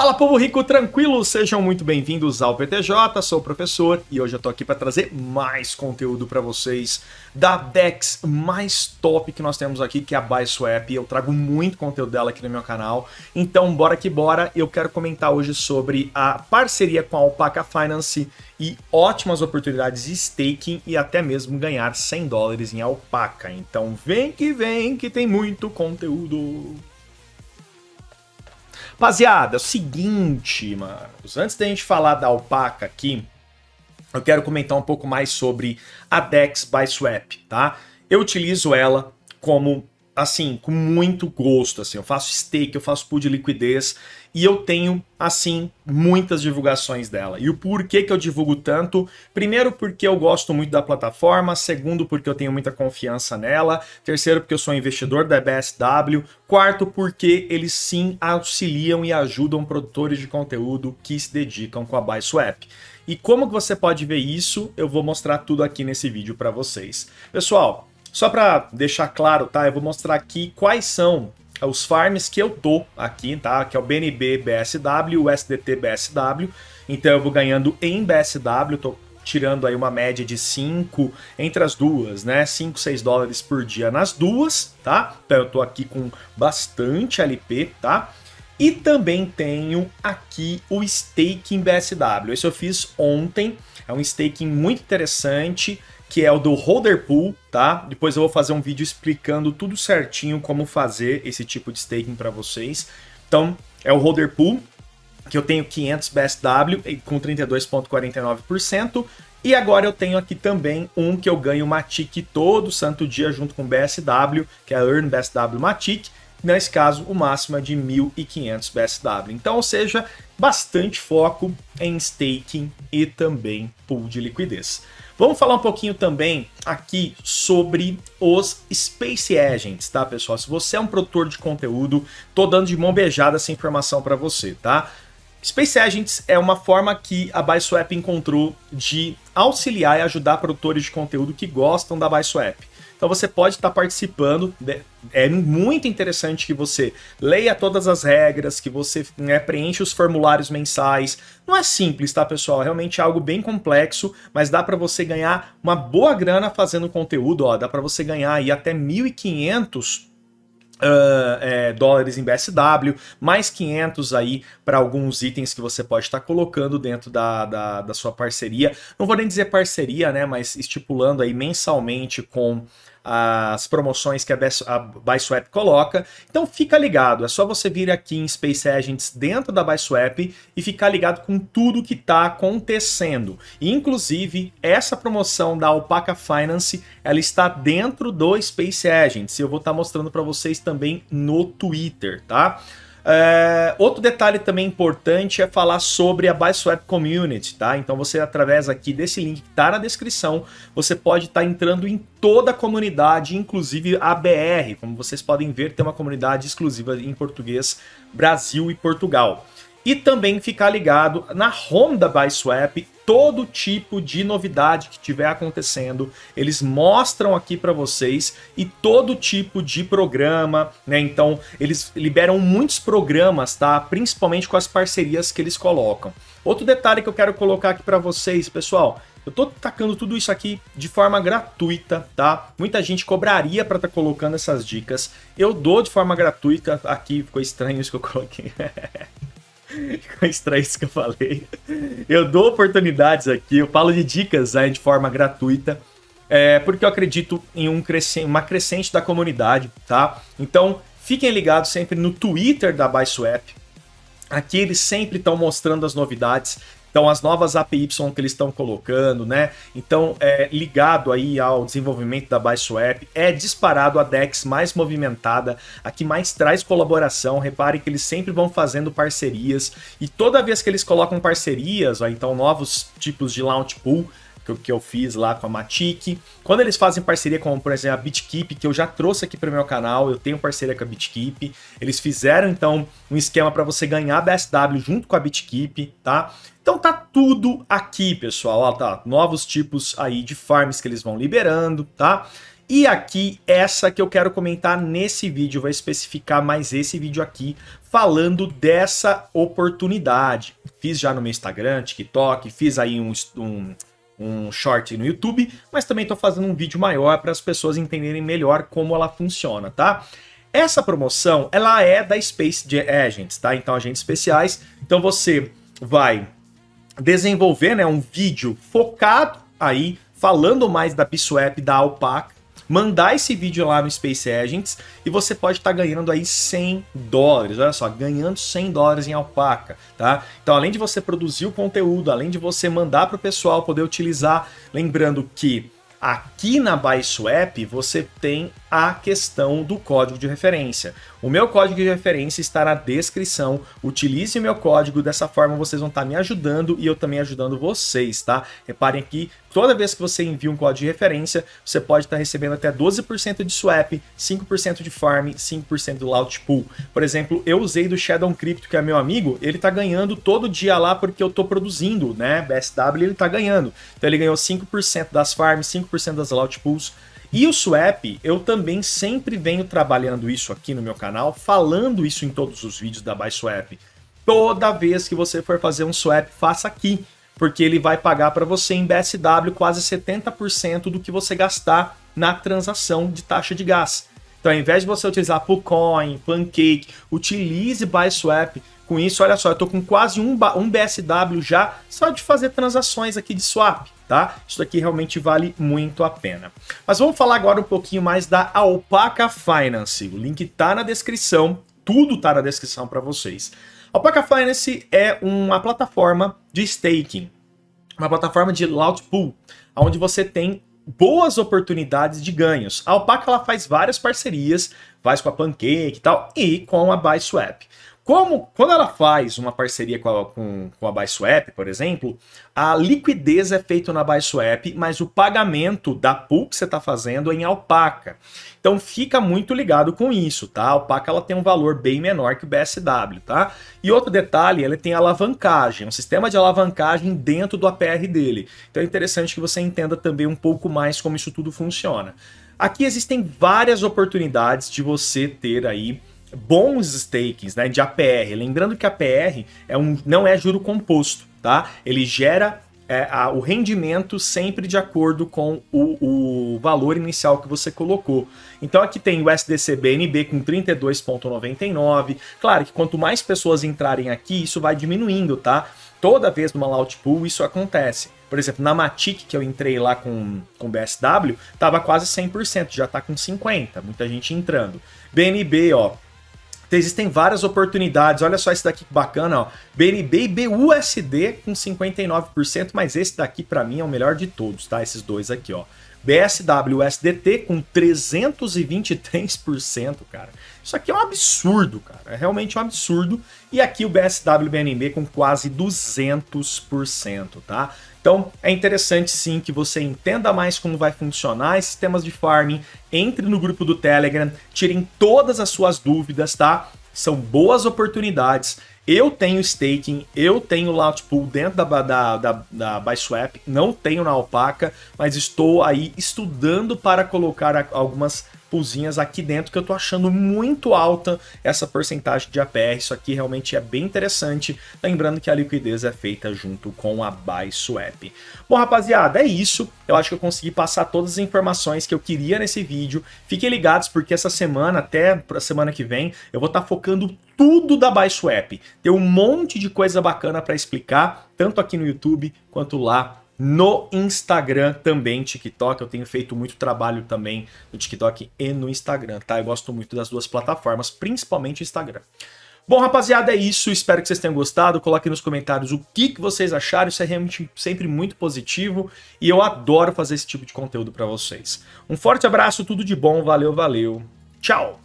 Fala povo rico tranquilo, sejam muito bem-vindos ao PTJ, sou o professor e hoje eu tô aqui para trazer mais conteúdo para vocês da DEX mais top que nós temos aqui, que é a BuySwap. Eu trago muito conteúdo dela aqui no meu canal, então bora que bora. Eu quero comentar hoje sobre a parceria com a Alpaca Finance e ótimas oportunidades de staking e até mesmo ganhar 100 dólares em Alpaca. Então vem que vem que tem muito conteúdo. Rapaziada, é o seguinte, Marcos. Antes da gente falar da alpaca aqui, eu quero comentar um pouco mais sobre a DEX by Swap, tá? Eu utilizo ela como assim, com muito gosto, assim. Eu faço stake, eu faço pool de liquidez e eu tenho, assim, muitas divulgações dela. E o porquê que eu divulgo tanto? Primeiro, porque eu gosto muito da plataforma. Segundo, porque eu tenho muita confiança nela. Terceiro, porque eu sou investidor da BSW. Quarto, porque eles sim auxiliam e ajudam produtores de conteúdo que se dedicam com a BuySwap. E como que você pode ver isso? Eu vou mostrar tudo aqui nesse vídeo para vocês. Pessoal, só para deixar claro, tá? Eu vou mostrar aqui quais são os farms que eu tô aqui, tá? Que é o BNB BSW, o SDT BSW. Então eu vou ganhando em BSW, tô tirando aí uma média de 5 entre as duas, né? 5, 6 dólares por dia nas duas, tá? Então eu tô aqui com bastante LP, tá? E também tenho aqui o staking BSW. Esse eu fiz ontem, é um staking muito interessante que é o do holder pool, tá? Depois eu vou fazer um vídeo explicando tudo certinho como fazer esse tipo de staking para vocês. Então, é o holder pool, que eu tenho 500 BSW com 32.49%. E agora eu tenho aqui também um que eu ganho Matic todo santo dia junto com BSW, que é a Earn BSW Matic. Nesse caso, o máximo é de 1.500 BSW. Então, ou seja, bastante foco em staking e também pool de liquidez. Vamos falar um pouquinho também aqui sobre os Space Agents, tá, pessoal? Se você é um produtor de conteúdo, tô dando de mão beijada essa informação para você, tá? Space Agents é uma forma que a BuySwap encontrou de auxiliar e ajudar produtores de conteúdo que gostam da BuySwap. Então você pode estar tá participando. Né? É muito interessante que você leia todas as regras, que você né, preencha os formulários mensais. Não é simples, tá, pessoal? É realmente é algo bem complexo, mas dá para você ganhar uma boa grana fazendo conteúdo. Ó, dá para você ganhar aí até 1.500 Uh, é, dólares em BSW, mais 500 aí para alguns itens que você pode estar tá colocando dentro da, da, da, sua parceria. Não vou nem dizer parceria, né? Mas estipulando aí mensalmente com as promoções que a BuySwap coloca. Então fica ligado, é só você vir aqui em Space Agents dentro da BuySwap e ficar ligado com tudo que está acontecendo. Inclusive, essa promoção da Alpaca Finance, ela está dentro do Space Agents. Eu vou estar tá mostrando para vocês também no Twitter, tá? É, outro detalhe também importante é falar sobre a BuySwap Community, tá? Então você, através aqui desse link que tá na descrição, você pode estar tá entrando em toda a comunidade, inclusive a BR. Como vocês podem ver, tem uma comunidade exclusiva em português, Brasil e Portugal e também ficar ligado na Honda da BySwap, todo tipo de novidade que tiver acontecendo, eles mostram aqui para vocês e todo tipo de programa, né? Então, eles liberam muitos programas, tá? Principalmente com as parcerias que eles colocam. Outro detalhe que eu quero colocar aqui para vocês, pessoal, eu tô tacando tudo isso aqui de forma gratuita, tá? Muita gente cobraria para estar tá colocando essas dicas. Eu dou de forma gratuita aqui, ficou estranho isso que eu coloquei. extrair isso que eu falei. Eu dou oportunidades aqui, eu falo de dicas aí né, de forma gratuita, é, porque eu acredito em um crescente, uma crescente da comunidade, tá? Então, fiquem ligados sempre no Twitter da BuySwap. Aqui eles sempre estão mostrando as novidades, então, as novas API que eles estão colocando, né? Então, é, ligado aí ao desenvolvimento da BySwap, é disparado a DEX mais movimentada, a que mais traz colaboração. Repare que eles sempre vão fazendo parcerias e toda vez que eles colocam parcerias, ó, então novos tipos de launch pool, que eu, fiz lá com a Matic. Quando eles fazem parceria com, por exemplo, a BitKeep, que eu já trouxe aqui para o meu canal, eu tenho parceria com a BitKeep. Eles fizeram, então, um esquema para você ganhar BSW junto com a BitKeep, tá? Então tá tudo aqui, pessoal. Ó, tá, novos tipos aí de farms que eles vão liberando, tá? E aqui, essa que eu quero comentar nesse vídeo, vou especificar mais esse vídeo aqui, falando dessa oportunidade. Fiz já no meu Instagram, TikTok, fiz aí um, um um short no YouTube, mas também estou fazendo um vídeo maior para as pessoas entenderem melhor como ela funciona, tá? Essa promoção, ela é da Space Agents, tá? Então, agentes especiais. Então, você vai desenvolver né, um vídeo focado aí, falando mais da Biswap, da Alpaca, mandar esse vídeo lá no Space Agents e você pode estar tá ganhando aí 100 dólares. Olha só, ganhando 100 dólares em alpaca, tá? Então, além de você produzir o conteúdo, além de você mandar para o pessoal poder utilizar, lembrando que Aqui na BuySwap você tem a questão do código de referência. O meu código de referência está na descrição. Utilize o meu código, dessa forma vocês vão estar tá me ajudando e eu também ajudando vocês, tá? Reparem aqui, toda vez que você envia um código de referência, você pode estar tá recebendo até 12% de swap, 5% de farm, 5% do loud pool. Por exemplo, eu usei do Shadow Crypto, que é meu amigo, ele tá ganhando todo dia lá porque eu tô produzindo, né? BSW ele tá ganhando. Então ele ganhou 5% das farms, 5% das loud pools, e o swap, eu também sempre venho trabalhando isso aqui no meu canal, falando isso em todos os vídeos da Buy Swap. Toda vez que você for fazer um swap, faça aqui, porque ele vai pagar para você em BSW quase 70% do que você gastar na transação de taxa de gás. Então, ao invés de você utilizar Pucoin, Pancake, utilize Buy Swap. Com isso, olha só, eu estou com quase um, um BSW já só de fazer transações aqui de swap tá? Isso aqui realmente vale muito a pena. Mas vamos falar agora um pouquinho mais da Alpaca Finance. O link tá na descrição, tudo tá na descrição para vocês. Alpaca Finance é uma plataforma de staking, uma plataforma de loud pool, onde você tem boas oportunidades de ganhos. A Alpaca ela faz várias parcerias, faz com a Pancake e tal, e com a Swap. Como quando ela faz uma parceria com a, com, com a por exemplo, a liquidez é feita na BuySwap, mas o pagamento da pool que você está fazendo é em alpaca. Então fica muito ligado com isso, tá? A alpaca ela tem um valor bem menor que o BSW, tá? E outro detalhe, ele tem alavancagem, um sistema de alavancagem dentro do APR dele. Então é interessante que você entenda também um pouco mais como isso tudo funciona. Aqui existem várias oportunidades de você ter aí bons stakings né, de APR. Lembrando que APR é um, não é juro composto, tá? Ele gera é, a, o rendimento sempre de acordo com o, o, valor inicial que você colocou. Então aqui tem o USDC/BNB com 32,99. Claro que quanto mais pessoas entrarem aqui, isso vai diminuindo, tá? Toda vez numa Lout Pool isso acontece. Por exemplo, na Matic, que eu entrei lá com, com BSW, tava quase 100%, já tá com 50%, muita gente entrando. BNB, ó, então, existem várias oportunidades. Olha só esse daqui que bacana, ó. BNB e BUSD com 59%, mas esse daqui para mim é o melhor de todos, tá? Esses dois aqui, ó. BSW SDT com 323%, cara. Isso aqui é um absurdo, cara. É realmente um absurdo. E aqui o BSW BNB com quase 200%, tá? Então é interessante sim que você entenda mais como vai funcionar esses temas de farming, entre no grupo do Telegram, tirem todas as suas dúvidas, tá? São boas oportunidades eu tenho staking, eu tenho Lato Pool dentro da, da, da, da BySwap, não tenho na Alpaca, mas estou aí estudando para colocar algumas pulzinhas aqui dentro que eu tô achando muito alta essa porcentagem de APR. Isso aqui realmente é bem interessante. Lembrando que a liquidez é feita junto com a BuySwap. Bom, rapaziada, é isso. Eu acho que eu consegui passar todas as informações que eu queria nesse vídeo. Fiquem ligados porque essa semana, até a semana que vem, eu vou estar tá focando tudo da Baixo App. Tem um monte de coisa bacana para explicar, tanto aqui no YouTube quanto lá no Instagram também, TikTok. Eu tenho feito muito trabalho também no TikTok e no Instagram, tá? Eu gosto muito das duas plataformas, principalmente o Instagram. Bom, rapaziada, é isso. Espero que vocês tenham gostado. Coloque nos comentários o que, que vocês acharam. Isso é realmente sempre muito positivo e eu adoro fazer esse tipo de conteúdo para vocês. Um forte abraço, tudo de bom. Valeu, valeu. Tchau!